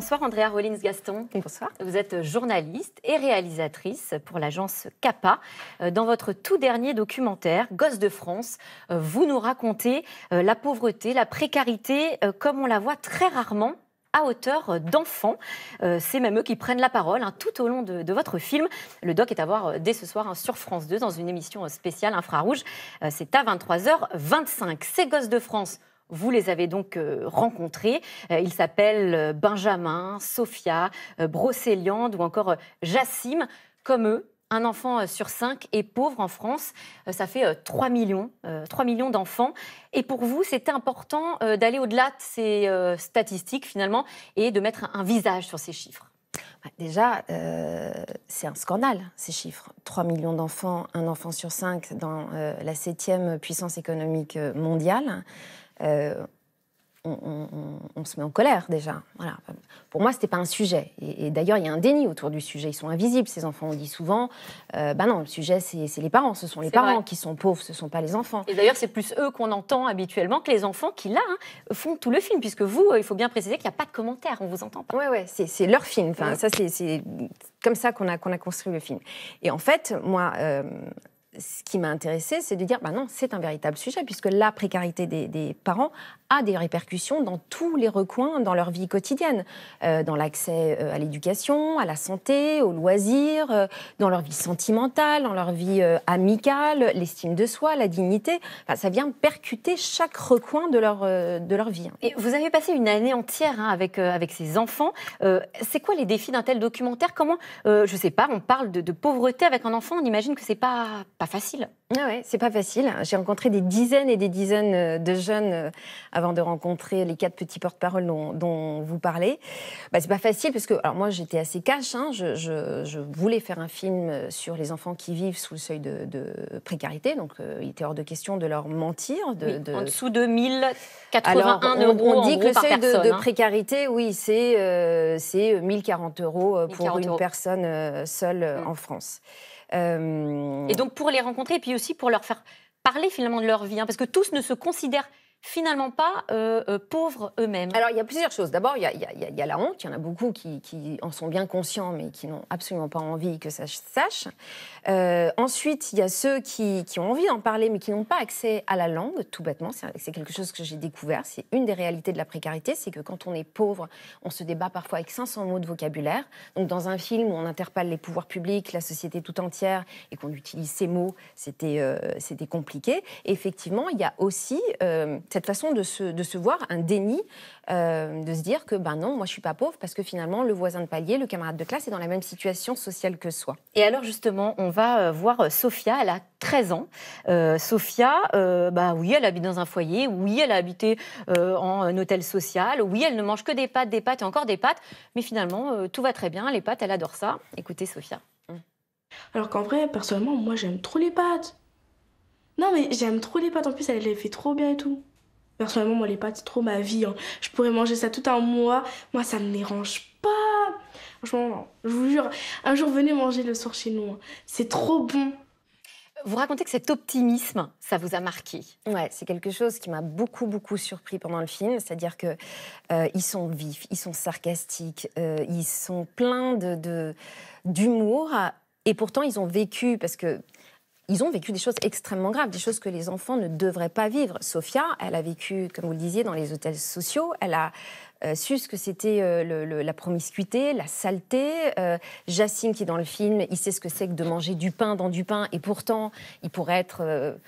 Bonsoir Andrea Rollins-Gaston. Bonsoir. Vous êtes journaliste et réalisatrice pour l'agence Kappa. Euh, dans votre tout dernier documentaire, Gosse de France, euh, vous nous racontez euh, la pauvreté, la précarité, comme on la voit très rarement à hauteur d'enfants. c'est même eux qui prennent la parole hein, tout au long de, votre film. Le doc est à voir dès ce soir hein, sur France 2 dans une émission spéciale infrarouge. c'est à 23h25. C'est gosses de France vous les avez donc euh, rencontrés. Euh, ils s'appellent euh, Benjamin, Sophia, Brocéliande ou encore Jassim. Comme eux, un enfant sur cinq est pauvre en France. Ça fait 3 millions, 3 millions d'enfants. Et pour vous, c'est important d'aller au-delà de ces statistiques finalement et de mettre un visage sur ces chiffres. Bah, déjà, c'est un scandale, ces chiffres. 3 millions d'enfants, un enfant sur cinq dans la septième puissance économique mondiale. Euh, on, se met en colère déjà. Voilà. Pour moi, ce n'était pas un sujet. Et, d'ailleurs, il y a un déni autour du sujet. Ils sont invisibles, ces enfants. On dit souvent, euh, bah non, le sujet, c'est les parents. Ce sont les parents qui sont pauvres, ce ne sont pas les enfants. Et d'ailleurs, c'est plus eux qu'on entend habituellement que les enfants qui, là, hein, font tout le film. Puisque vous, euh, il faut bien préciser qu'il n'y a pas de commentaires. on vous entend pas. Oui, ouais, c'est leur film. ça, c'est comme ça qu'on a, construit le film. Et en fait, moi, euh, ce qui m'a intéressé, c'est de dire, bah non, c'est un véritable sujet, puisque la précarité des, parents a des répercussions dans tous les recoins dans leur vie quotidienne, euh, dans l'accès euh, à l'éducation, à la santé, aux loisirs, euh, dans leur vie sentimentale, dans leur vie amicale, l'estime de soi, la dignité. Enfin, ça vient percuter chaque recoin de leur, de leur vie. Hein. Et vous avez passé une année entière hein, avec, avec ces enfants. c'est quoi les défis d'un tel documentaire Comment, je ne sais pas, on parle de, de pauvreté avec un enfant, on imagine que c'est pas pas facile. Ah ouais, c'est pas facile. J'ai rencontré des dizaines et des dizaines euh, de jeunes euh, avant de rencontrer les quatre petits porte-parole dont, vous parlez. Bah, c'est pas facile parce que, alors moi j'étais assez cash, hein. je, voulais faire un film sur les enfants qui vivent sous le seuil de, précarité, donc euh, il était hors de question de leur mentir. De, de... En dessous de 1081 euros. On dit que le seuil de, hein. précarité, oui, c'est 1 1040 euros pour une personne seule mm. en France. Euh, et donc pour les rencontrer et puis aussi pour leur faire parler finalement de leur vie, hein, parce que tous ne se considèrent finalement pas euh, euh, pauvres eux-mêmes Alors, il y a plusieurs choses. D'abord, il y, a la honte. Il y en a beaucoup qui, en sont bien conscients, mais qui n'ont absolument pas envie que ça se sache. Euh, ensuite, il y a ceux qui, qui ont envie d'en parler, mais qui n'ont pas accès à la langue, tout bêtement. C'est quelque chose que j'ai découvert. C'est une des réalités de la précarité, c'est que quand on est pauvre, on se débat parfois avec 500 mots de vocabulaire. Donc, dans un film où on interpelle les pouvoirs publics, la société tout entière, et qu'on utilise ces mots, c'était compliqué. Et effectivement, il y a aussi cette façon de se, voir, un déni, euh, de se dire que ben non, moi je suis pas pauvre parce que finalement le voisin de palier, le camarade de classe est dans la même situation sociale que soi. Et alors justement, on va euh, voir euh, Sophia, elle a 13 ans. Sophia, bah oui, elle habite dans un foyer, oui, elle a habité en hôtel social, oui, elle ne mange que des pâtes, des pâtes et encore des pâtes, mais finalement tout va très bien, les pâtes, elle adore ça. Écoutez Sophia. Mm. Alors qu'en vrai, personnellement, moi j'aime trop les pâtes. Non mais j'aime trop les pâtes, en plus elle les fait trop bien et tout. Personnellement, moi, les pâtes, c'est trop ma vie. Hein. Je pourrais manger ça tout un mois. Moi, ça me dérange pas. Franchement, je vous jure, un jour, venez manger le soir chez nous. Hein. C'est trop bon. Vous racontez que cet optimisme, ça vous a marqué. Ouais, c'est quelque chose qui m'a beaucoup beaucoup surpris pendant le film, c'est-à-dire que euh, ils sont vifs, ils sont sarcastiques, euh, ils sont pleins de d'humour et pourtant ils ont vécu parce que ils ont vécu des choses extrêmement graves, des choses que les enfants ne devraient pas vivre. Sophia, elle a vécu, comme vous le disiez, dans les hôtels sociaux. Elle a euh, su ce que c'était euh, la promiscuité, la saleté. Euh, Jacine, qui est dans le film, il sait ce que c'est que de manger du pain dans du pain, et pourtant, il pourrait être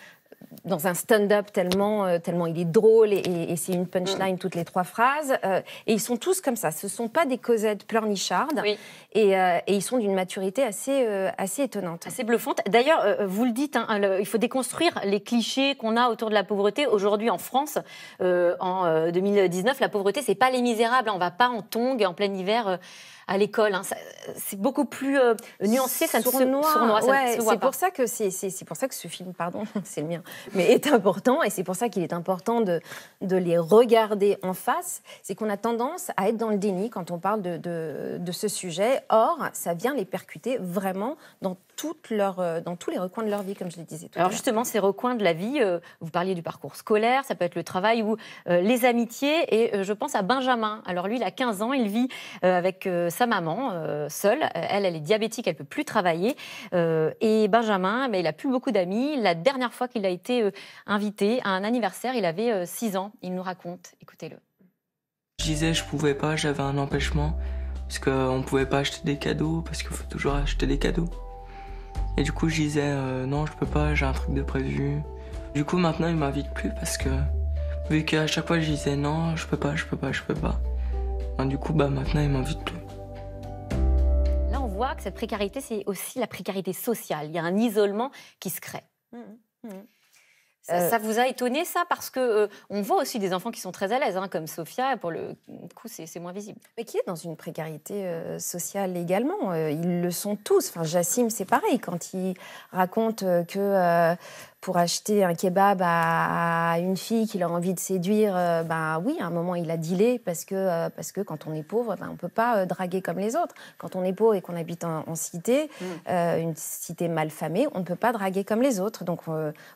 dans un stand-up tellement, euh, tellement il est drôle et, c'est une punchline mm. toutes les trois phrases. Euh, et ils sont tous comme ça. Ce ne sont pas des Cosettes pleurnichardes. Euh, et, ils sont d'une maturité assez, assez étonnante. Assez bluffante. D'ailleurs, vous le dites, hein, hein, il faut déconstruire les clichés qu'on a autour de la pauvreté. Aujourd'hui, en France, en 2019, la pauvreté, c'est pas les misérables. On ne va pas en tongs en plein hiver à l'école. Hein. c'est beaucoup plus nuancé, ça ne se, sournois, ouais, C'est pour ça que c'est pour ça que ce film, pardon, c'est le mien, mais est important, et c'est pour ça qu'il est important de, de les regarder en face, c'est qu'on a tendance à être dans le déni quand on parle de, de, ce sujet. Or, ça vient les percuter vraiment dans leur, euh, dans tous les recoins de leur vie, comme je le disais tout Alors justement, ces recoins de la vie, euh, vous parliez du parcours scolaire, ça peut être le travail ou euh, les amitiés, et je pense à Benjamin. Alors lui, il a 15 ans, il vit avec sa maman, seule. Elle, elle est diabétique, elle peut plus travailler. et Benjamin, mais ben, il a plus beaucoup d'amis. La dernière fois qu'il a été euh, invité à un anniversaire. Il avait 6 euh, ans. Il nous raconte. Écoutez-le. Je disais, je pouvais pas, j'avais un empêchement. Parce qu'on euh, pouvait pas acheter des cadeaux, parce qu'il faut toujours acheter des cadeaux. Et du coup, je disais, non, je peux pas, j'ai un truc de prévu. Du coup, maintenant, il m'invite plus parce que, vu qu'à chaque fois, je disais, non, je peux pas, je peux pas, je peux pas. du coup, bah, maintenant, il m'invite plus Là, on voit que cette précarité, c'est aussi la précarité sociale. Il y a un isolement qui se crée. Mmh, mmh. Euh, ça, vous a étonné ça parce que euh, on voit aussi des enfants qui sont très à l'aise, hein, comme Sophia. Pour le coup, c'est moins visible. Mais qui est dans une précarité euh, sociale également. ils le sont tous. Enfin, c'est pareil quand il raconte que pour acheter un kebab à, une fille qu'il a envie de séduire, euh, ben oui, à un moment il a dealé parce que, euh, parce que quand on est pauvre, ben, on ne peut pas euh, draguer comme les autres. Quand on est pauvre et qu'on habite en, cité, mm. une cité mal famée, on ne peut pas draguer comme les autres. Donc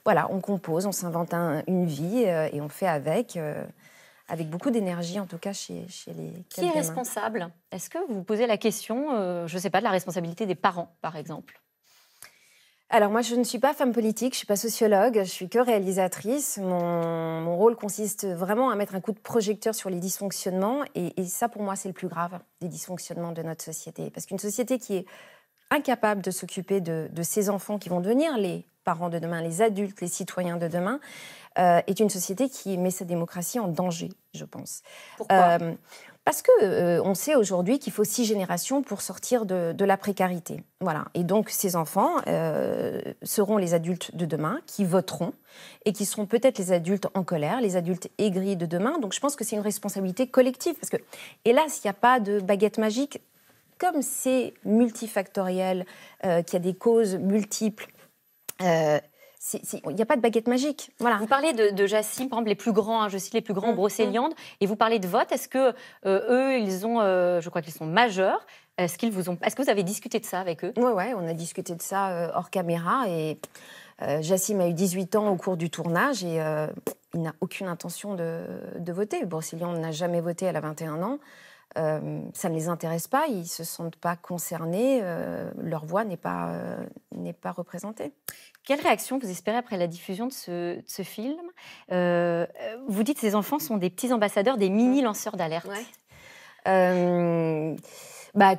voilà, on compose, on s'invente une vie et on fait avec. avec beaucoup d'énergie, en tout cas, chez, chez les. Qui est responsable Est-ce que vous posez la question, je ne sais pas, de la responsabilité des parents, par exemple alors moi, je ne suis pas femme politique, je suis pas sociologue, je suis que réalisatrice. Mon, rôle consiste vraiment à mettre un coup de projecteur sur les dysfonctionnements, et, ça, pour moi, c'est le plus grave des dysfonctionnements de notre société, parce qu'une société qui est incapable de s'occuper de, ses enfants qui vont devenir les parents de demain, les adultes, les citoyens de demain, euh, est une société qui met sa démocratie en danger, je pense. Pourquoi euh, parce que euh, on sait aujourd'hui qu'il faut six générations pour sortir de, la précarité. Voilà. Et donc ces enfants seront les adultes de demain qui voteront et qui seront peut-être les adultes en colère, les adultes aigris de demain. Donc je pense que c'est une responsabilité collective parce que hélas, il n'y a pas de baguette magique. Comme c'est multifactoriel, qu'il y a des causes multiples euh, il n'y a pas de baguette magique. Voilà. Vous parlez de, de par exemple, les plus grands, hein, je cite les plus grands mmh, et vous parlez de vote. Est-ce que euh, eux, ils ont, euh, je crois qu'ils sont majeurs, est-ce qu'ils vous ont, est-ce que vous avez discuté de ça avec eux Oui, on a discuté de ça hors caméra et Jassim a eu 18 ans au cours du tournage et il n'a aucune intention de, voter. Brocéliande n'a jamais voté, elle a 21 ans. Euh, ça ne les intéresse pas, ils ne se sentent pas concernés, euh, leur voix n'est pas, euh, pas représentée. Quelle réaction vous espérez après la diffusion de ce, film Vous dites que ces enfants sont des petits ambassadeurs, des mini-lanceurs mmh. d'alerte. Bah,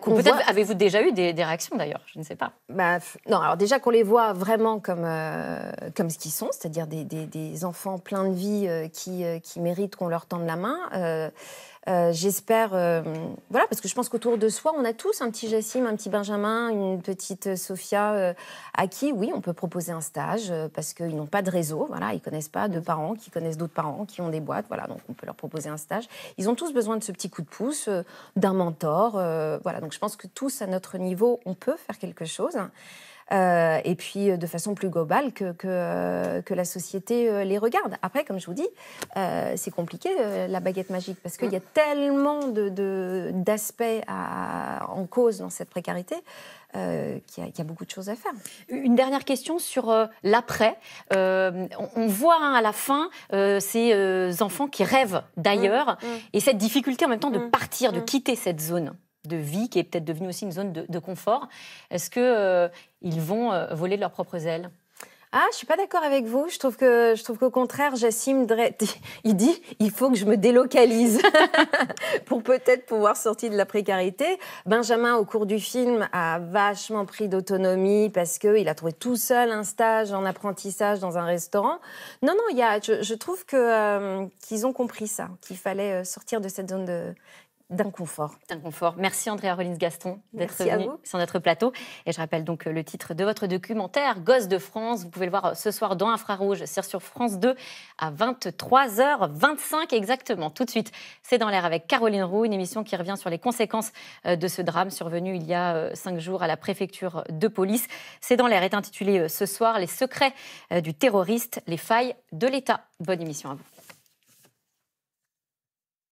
avez-vous déjà eu des, réactions d'ailleurs, je ne sais pas. Bah, non, alors déjà qu'on les voit vraiment comme, comme ce qu'ils sont, c'est-à-dire des, enfants pleins de vie qui, qui méritent qu'on leur tende la main. Euh, j'espère, euh, voilà, parce que je pense qu'autour de soi, on a tous un petit Jassim, un petit Benjamin, une petite Sophia, euh, à qui, oui, on peut proposer un stage parce qu'ils n'ont pas de réseau, voilà, ils connaissent pas de parents qui connaissent d'autres parents qui ont des boîtes, voilà, donc on peut leur proposer un stage. Ils ont tous besoin de ce petit coup de pouce, d'un mentor, voilà. Donc je pense que tous à notre niveau, on peut faire quelque chose. Euh, et puis euh, de façon plus globale que, que, euh, que, la société les regarde. Après, comme je vous dis, c'est compliqué la baguette magique parce qu'il y a mm. tellement d'aspects de, en cause dans cette précarité. qu'il y, a beaucoup de choses à faire. Une dernière question sur l'après. on, voit hein, à la fin ces enfants qui rêvent d'ailleurs mm. Mm. et cette difficulté en même temps de partir, de quitter cette zone de vie qui est peut-être devenue aussi une zone de, confort. Est-ce qu'ils euh, ils vont euh, voler de leurs propres ailes ah, je suis pas d'accord avec vous. Je trouve que je trouve qu'au contraire, Jassim il dit il faut que je me délocalise pour peut-être pouvoir sortir de la précarité. Benjamin, au cours du film, a vachement pris d'autonomie parce que il a trouvé tout seul un stage en apprentissage dans un restaurant. Non, non, il y a, je, trouve que euh, qu'ils ont compris ça, qu'il fallait sortir de cette zone de d'inconfort. D'inconfort. Merci Andrea Rollins-Gaston d'être venue sur notre plateau. Et je rappelle donc euh, le titre de votre documentaire, Gosse de France. Vous pouvez le voir euh, ce soir dans Infrarouge, c'est sur France 2 à 23h25 exactement. Tout de suite, c'est dans l'air avec Caroline Roux, une émission qui revient sur les conséquences euh, de ce drame survenu il y a cinq jours à la préfecture de police. C'est dans l'air est intitulé ce soir Les secrets du terroriste, les failles de l'État. Bonne émission à vous.